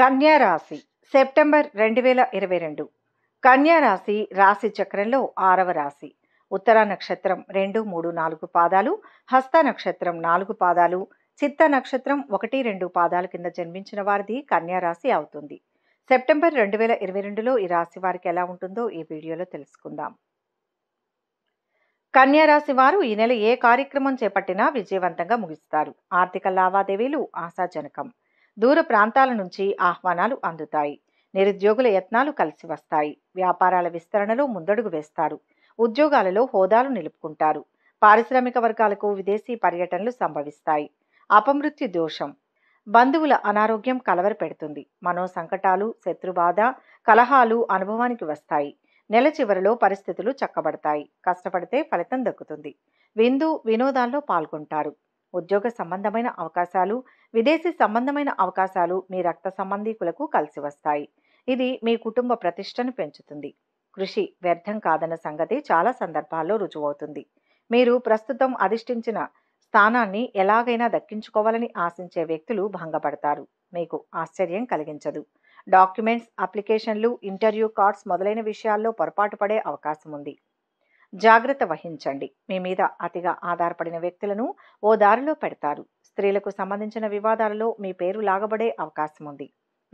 కన్యారాశి సెప్టెంబర్ రెండు వేల ఇరవై రెండు కన్యారాశి రాశి చక్రంలో ఆరవ రాశి ఉత్తర నక్షత్రం రెండు మూడు నాలుగు పాదాలు హస్త నక్షత్రం నాలుగు పాదాలు చిత్త నక్షత్రం ఒకటి రెండు పాదాల కింద జన్మించిన వారిది కన్యారాశి అవుతుంది సెప్టెంబర్ రెండు వేల ఇరవై రెండులో ఈ రాశి వారికి ఎలా ఉంటుందో ఈ వీడియోలో తెలుసుకుందాం కన్యారాశి వారు ఈ నెల ఏ కార్యక్రమం చేపట్టినా విజయవంతంగా ముగిస్తారు ఆర్థిక లావాదేవీలు ఆశాజనకం దూర ప్రాంతాల నుంచి ఆహ్వానాలు అందుతాయి నిరుద్యోగుల యత్నాలు కలిసి వస్తాయి వ్యాపారాల విస్తరణలో ముందడుగు వేస్తారు ఉద్యోగాలలో హోదాలు నిలుపుకుంటారు పారిశ్రామిక వర్గాలకు విదేశీ పర్యటనలు సంభవిస్తాయి అపమృత్యు దోషం బంధువుల అనారోగ్యం కలవర పెడుతుంది మనో సంకటాలు శత్రుబాధ కలహాలు అనుభవానికి వస్తాయి నెల చివరిలో పరిస్థితులు చక్కబడతాయి కష్టపడితే ఫలితం దక్కుతుంది విందు వినోదాల్లో పాల్గొంటారు ఉద్యోగ సంబంధమైన అవకాశాలు విదేశీ సంబంధమైన అవకాశాలు మీ రక్త సంబంధీకులకు కలిసి వస్తాయి ఇది మీ కుటుంబ ప్రతిష్టను పెంచుతుంది కృషి వ్యర్థం కాదన్న సంగతి చాలా సందర్భాల్లో రుజువవుతుంది మీరు ప్రస్తుతం అధిష్ఠించిన స్థానాన్ని ఎలాగైనా దక్కించుకోవాలని ఆశించే వ్యక్తులు భంగపడతారు మీకు ఆశ్చర్యం కలిగించదు డాక్యుమెంట్స్ అప్లికేషన్లు ఇంటర్వ్యూ కార్డ్స్ మొదలైన విషయాల్లో పొరపాటు పడే అవకాశం ఉంది జాగ్రత్త వహించండి మీ మీద అతిగా ఆధారపడిన వ్యక్తులను ఓ దారిలో పెడతారు స్త్రీలకు సంబంధించిన వివాదాలలో మీ పేరు లాగబడే అవకాశం ఉంది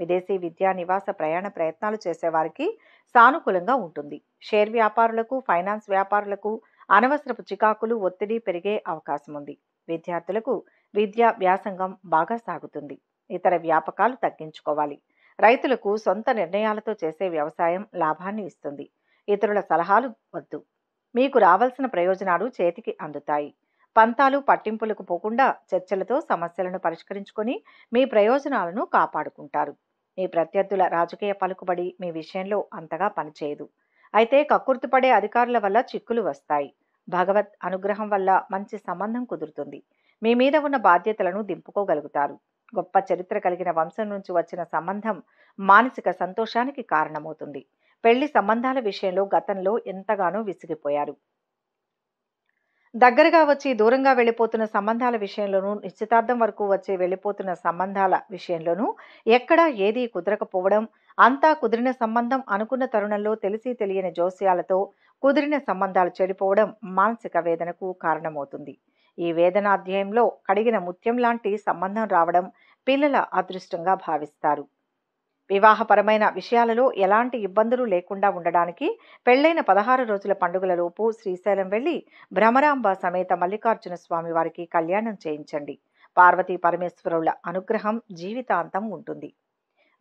విదేశీ విద్యా నివాస ప్రయాణ ప్రయత్నాలు చేసేవారికి సానుకూలంగా ఉంటుంది షేర్ వ్యాపారులకు ఫైనాన్స్ వ్యాపారులకు అనవసరపు చికాకులు ఒత్తిడి పెరిగే అవకాశం ఉంది విద్యార్థులకు విద్యా వ్యాసంగం బాగా సాగుతుంది ఇతర వ్యాపకాలు తగ్గించుకోవాలి రైతులకు సొంత నిర్ణయాలతో చేసే వ్యవసాయం లాభాన్ని ఇస్తుంది ఇతరుల సలహాలు వద్దు మీకు రావాల్సిన ప్రయోజనాలు చేతికి అందుతాయి పంతాలు పట్టింపులకు పోకుండా చర్చలతో సమస్యలను పరిష్కరించుకొని మీ ప్రయోజనాలను కాపాడుకుంటారు మీ ప్రత్యర్థుల రాజకీయ పలుకుబడి మీ విషయంలో అంతగా పనిచేయదు అయితే కక్కుర్తిపడే అధికారుల వల్ల చిక్కులు వస్తాయి భగవత్ అనుగ్రహం వల్ల మంచి సంబంధం కుదురుతుంది మీ మీద ఉన్న బాధ్యతలను దింపుకోగలుగుతారు గొప్ప చరిత్ర కలిగిన వంశం నుంచి వచ్చిన సంబంధం మానసిక సంతోషానికి కారణమవుతుంది పెళ్లి సంబంధాల విషయంలో గతంలో ఎంతగానో విసిగిపోయారు దగ్గరగా వచ్చి దూరంగా వెళ్ళిపోతున్న సంబంధాల విషయంలోనూ నిశ్చితార్థం వరకు వచ్చి వెళ్ళిపోతున్న సంబంధాల విషయంలోనూ ఎక్కడా ఏదీ కుదరకపోవడం అంతా కుదిరిన సంబంధం అనుకున్న తరుణంలో తెలిసి తెలియని జోస్యాలతో కుదిరిన సంబంధాలు చెడిపోవడం మానసిక వేదనకు కారణమవుతుంది ఈ వేదనాధ్యాయంలో కడిగిన ముత్యం లాంటి సంబంధం రావడం పిల్లల అదృష్టంగా భావిస్తారు వివాహపరమైన విషయాలలో ఎలాంటి ఇబ్బందులు లేకుండా ఉండడానికి పెళ్లైన పదహారు రోజుల పండుగలలోపు శ్రీశైలం వెళ్లి భ్రమరాంబ సమేత మల్లికార్జున స్వామి వారికి కళ్యాణం చేయించండి పార్వతీ పరమేశ్వరుల అనుగ్రహం జీవితాంతం ఉంటుంది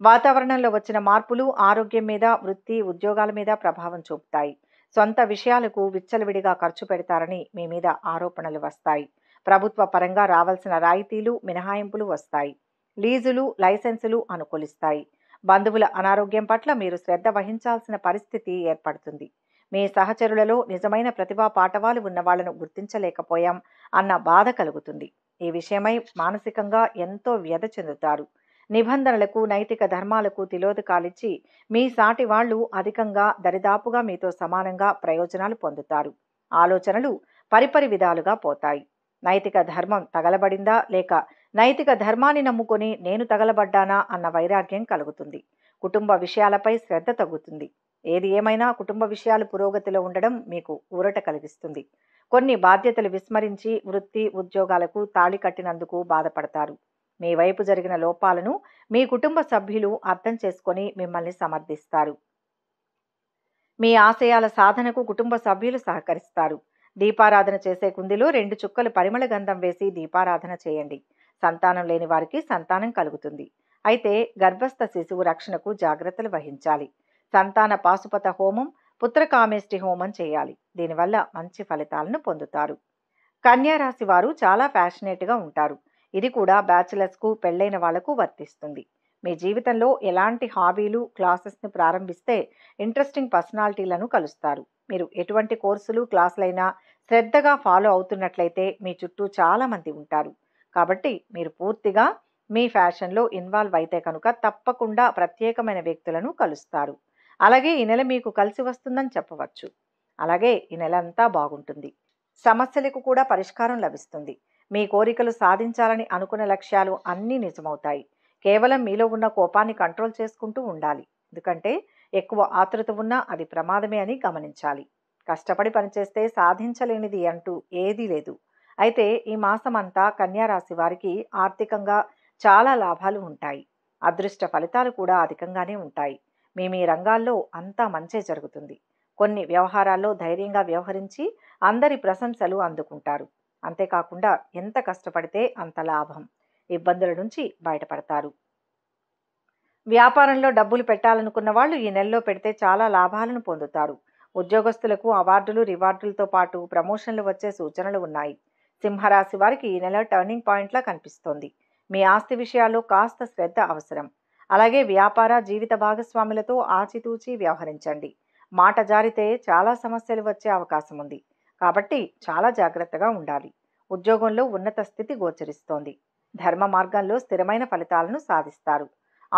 వాతావరణంలో వచ్చిన మార్పులు ఆరోగ్యం మీద వృత్తి ఉద్యోగాల మీద ప్రభావం చూపుతాయి సొంత విషయాలకు విచ్చలవిడిగా ఖర్చు పెడతారని మీ మీద ఆరోపణలు వస్తాయి ప్రభుత్వ పరంగా రావాల్సిన రాయితీలు మినహాయింపులు వస్తాయి లీజులు లైసెన్సులు అనుకూలిస్తాయి బంధువుల అనారోగ్యం పట్ల మీరు శ్రద్ధ వహించాల్సిన పరిస్థితి ఏర్పడుతుంది మీ సహచరులలో నిజమైన ప్రతిభా పాఠవాలు ఉన్న వాళ్లను గుర్తించలేకపోయాం అన్న బాధ కలుగుతుంది ఈ విషయమై మానసికంగా ఎంతో వ్యధ చెందుతారు నిబంధనలకు నైతిక ధర్మాలకు తిలోదకాలిచ్చి మీ సాటి వాళ్ళు అధికంగా దరిదాపుగా మీతో సమానంగా ప్రయోజనాలు పొందుతారు ఆలోచనలు పరిపరి విధాలుగా పోతాయి నైతిక ధర్మం తగలబడిందా లేక నైతిక ధర్మాన్ని నమ్ముకొని నేను తగలబడ్డానా అన్న వైరాగ్యం కలుగుతుంది కుటుంబ విషయాలపై శ్రద్ధ తగ్గుతుంది ఏది ఏమైనా కుటుంబ విషయాలు పురోగతిలో ఉండడం మీకు ఊరట కలిగిస్తుంది కొన్ని బాధ్యతలు విస్మరించి వృత్తి ఉద్యోగాలకు తాళి కట్టినందుకు బాధపడతారు మీ వైపు జరిగిన లోపాలను మీ కుటుంబ సభ్యులు అర్థం చేసుకొని మిమ్మల్ని సమర్థిస్తారు మీ ఆశయాల సాధనకు కుటుంబ సభ్యులు సహకరిస్తారు దీపారాధన చేసే కుందిలో రెండు చుక్కలు పరిమళ గంధం వేసి దీపారాధన చేయండి సంతానం లేని వారికి సంతానం కలుగుతుంది అయితే గర్భస్థ శిశువు రక్షణకు జాగ్రత్తలు వహించాలి సంతాన పాశుపత హోమం పుత్రకామేష్టి హోమం చేయాలి దీనివల్ల మంచి ఫలితాలను పొందుతారు కన్యారాశి వారు చాలా ఫ్యాషనేట్గా ఉంటారు ఇది కూడా బ్యాచిలర్స్కు పెళ్ళైన వాళ్లకు వర్తిస్తుంది మీ జీవితంలో ఎలాంటి హాబీలు క్లాసెస్ను ప్రారంభిస్తే ఇంట్రెస్టింగ్ పర్సనాలిటీలను కలుస్తారు మీరు ఎటువంటి కోర్సులు క్లాసులైనా శ్రద్ధగా ఫాలో అవుతున్నట్లయితే మీ చుట్టూ చాలామంది ఉంటారు కాబట్టి మీరు పూర్తిగా మీ ఫ్యాషన్లో ఇన్వాల్వ్ అయితే కనుక తప్పకుండా ప్రత్యేకమైన వ్యక్తులను కలుస్తారు అలాగే ఈ నెల మీకు కలిసి వస్తుందని చెప్పవచ్చు అలాగే ఈ నెల అంతా బాగుంటుంది సమస్యలకు కూడా పరిష్కారం లభిస్తుంది మీ కోరికలు సాధించాలని అనుకున్న లక్ష్యాలు అన్నీ నిజమవుతాయి కేవలం మీలో ఉన్న కోపాన్ని కంట్రోల్ చేసుకుంటూ ఉండాలి ఎందుకంటే ఎక్కువ ఆతృత ఉన్నా అది ప్రమాదమే అని గమనించాలి కష్టపడి పనిచేస్తే సాధించలేనిది అంటూ ఏదీ లేదు అయితే ఈ మాసమంతా కన్యారాశి వారికి ఆర్థికంగా చాలా లాభాలు ఉంటాయి అదృష్ట ఫలితాలు కూడా అధికంగానే ఉంటాయి మీ మీ రంగాల్లో అంతా మంచే జరుగుతుంది కొన్ని వ్యవహారాల్లో ధైర్యంగా వ్యవహరించి అందరి ప్రశంసలు అందుకుంటారు అంతేకాకుండా ఎంత కష్టపడితే అంత లాభం ఇబ్బందుల నుంచి బయటపడతారు వ్యాపారంలో డబ్బులు పెట్టాలనుకున్న వాళ్ళు ఈ నెలలో పెడితే చాలా లాభాలను పొందుతారు ఉద్యోగస్తులకు అవార్డులు రివార్డులతో పాటు ప్రమోషన్లు వచ్చే సూచనలు ఉన్నాయి సింహరాశి వారికి ఈ నెల టర్నింగ్ పాయింట్లా కనిపిస్తోంది మీ ఆస్తి విషయాల్లో కాస్త శ్రద్ధ అవసరం అలాగే వ్యాపార జీవిత భాగస్వాములతో ఆచితూచి వ్యవహరించండి మాట జారితే చాలా సమస్యలు వచ్చే అవకాశం ఉంది కాబట్టి చాలా జాగ్రత్తగా ఉండాలి ఉద్యోగంలో ఉన్నత స్థితి గోచరిస్తోంది ధర్మ మార్గంలో స్థిరమైన ఫలితాలను సాధిస్తారు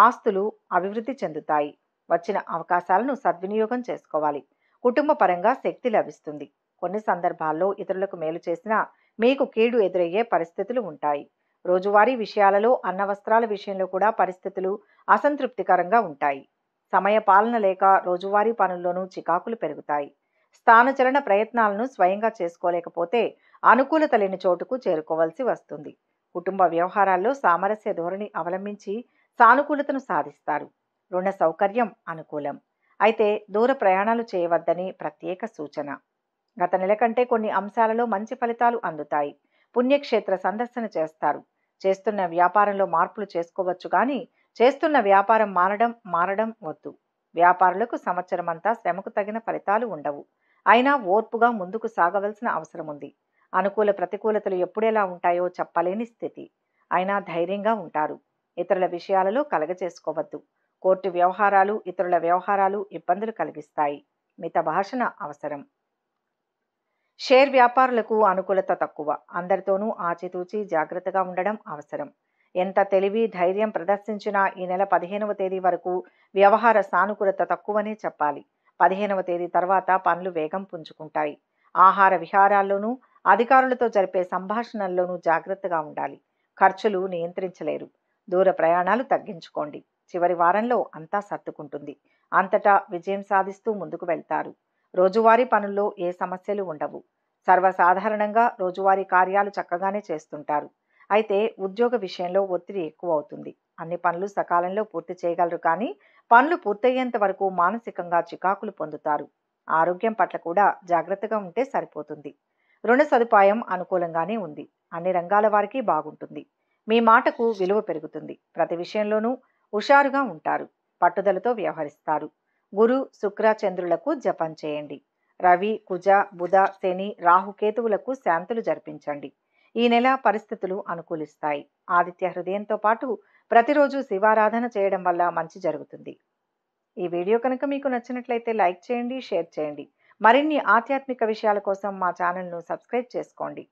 ఆస్తులు అభివృద్ధి చెందుతాయి వచ్చిన అవకాశాలను సద్వినియోగం చేసుకోవాలి కుటుంబ పరంగా శక్తి లభిస్తుంది కొన్ని సందర్భాల్లో ఇతరులకు మేలు చేసినా మీకు కీడు ఎదురయ్యే పరిస్థితులు ఉంటాయి రోజువారీ విషయాలలో అన్నవస్త్రాల విషయంలో కూడా పరిస్థితులు అసంతృప్తికరంగా ఉంటాయి సమయ పాలన లేక రోజువారీ పనుల్లోనూ చికాకులు పెరుగుతాయి స్థానచలన ప్రయత్నాలను స్వయంగా చేసుకోలేకపోతే అనుకూలత లేని చోటుకు చేరుకోవాల్సి వస్తుంది కుటుంబ వ్యవహారాల్లో సామరస్య ధోరణి అవలంబించి సానుకూలతను సాధిస్తారు రుణ సౌకర్యం అనుకూలం అయితే దూర ప్రయాణాలు చేయవద్దని ప్రత్యేక సూచన గత నెల కంటే కొన్ని అంశాలలో మంచి ఫలితాలు అందుతాయి పుణ్యక్షేత్ర సందర్శన చేస్తారు చేస్తున్న వ్యాపారంలో మార్పులు చేసుకోవచ్చు కానీ చేస్తున్న వ్యాపారం మారడం మారడం వద్దు వ్యాపారులకు సంవత్సరం అంతా శ్రమకు తగిన ఫలితాలు ఉండవు అయినా ఓర్పుగా ముందుకు సాగవలసిన అవసరం ఉంది అనుకూల ప్రతికూలతలు ఎప్పుడెలా ఉంటాయో చెప్పలేని స్థితి అయినా ధైర్యంగా ఉంటారు ఇతరుల విషయాలలో కలగచేసుకోవద్దు కోర్టు వ్యవహారాలు ఇతరుల వ్యవహారాలు ఇబ్బందులు కలిగిస్తాయి మిత భాషణ అవసరం షేర్ వ్యాపారులకు అనుకూలత తక్కువ అందరితోనూ ఆచితూచి జాగ్రత్తగా ఉండడం అవసరం ఎంత తెలివి ధైర్యం ప్రదర్శించినా ఈ నెల పదిహేనవ తేదీ వరకు వ్యవహార సానుకూలత తక్కువనే చెప్పాలి పదిహేనవ తేదీ తర్వాత పనులు వేగం పుంజుకుంటాయి ఆహార విహారాల్లోనూ అధికారులతో జరిపే సంభాషణల్లోనూ జాగ్రత్తగా ఉండాలి ఖర్చులు నియంత్రించలేరు దూర ప్రయాణాలు తగ్గించుకోండి చివరి వారంలో అంతా సర్దుకుంటుంది అంతటా విజయం సాధిస్తూ ముందుకు వెళ్తారు రోజువారీ పనుల్లో ఏ సమస్యలు ఉండవు సర్వసాధారణంగా రోజువారీ కార్యాలు చక్కగానే చేస్తుంటారు అయితే ఉద్యోగ విషయంలో ఒత్తిడి ఎక్కువ అవుతుంది అన్ని పనులు సకాలంలో పూర్తి చేయగలరు కానీ పనులు పూర్తయ్యేంత వరకు మానసికంగా చికాకులు పొందుతారు ఆరోగ్యం పట్ల కూడా జాగ్రత్తగా ఉంటే సరిపోతుంది రుణ సదుపాయం అనుకూలంగానే ఉంది అన్ని రంగాల వారికి బాగుంటుంది మీ మాటకు విలువ పెరుగుతుంది ప్రతి విషయంలోనూ హుషారుగా ఉంటారు పట్టుదలతో వ్యవహరిస్తారు గురు శుక్ర చంద్రులకు జపం చేయండి రవి కుజ బుధ శని రాహుకేతువులకు శాంతులు జరిపించండి ఈ నెల పరిస్థితులు అనుకూలిస్తాయి ఆదిత్య హృదయంతో పాటు ప్రతిరోజు శివారాధన చేయడం వల్ల మంచి జరుగుతుంది ఈ వీడియో కనుక మీకు నచ్చినట్లయితే లైక్ చేయండి షేర్ చేయండి మరిన్ని ఆధ్యాత్మిక విషయాల కోసం మా ఛానల్ను సబ్స్క్రైబ్ చేసుకోండి